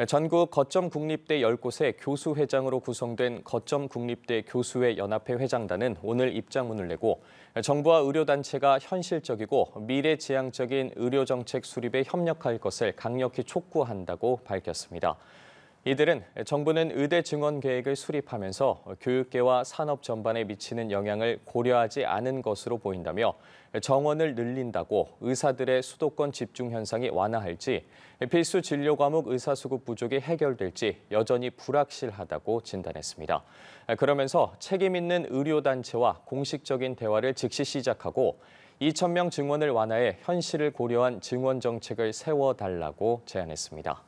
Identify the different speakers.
Speaker 1: 네, 전국 거점 국립대 10곳의 교수회장으로 구성된 거점 국립대 교수회 연합회 회장단은 오늘 입장문을 내고 네, 정부와 의료단체가 현실적이고 미래지향적인 의료정책 수립에 협력할 것을 강력히 촉구한다고 밝혔습니다. 이들은 정부는 의대 증원 계획을 수립하면서 교육계와 산업 전반에 미치는 영향을 고려하지 않은 것으로 보인다며 정원을 늘린다고 의사들의 수도권 집중 현상이 완화할지 필수 진료 과목 의사 수급 부족이 해결될지 여전히 불확실하다고 진단했습니다. 그러면서 책임 있는 의료 단체와 공식적인 대화를 즉시 시작하고 2 0명 증원을 완화해 현실을 고려한 증원 정책을 세워달라고 제안했습니다.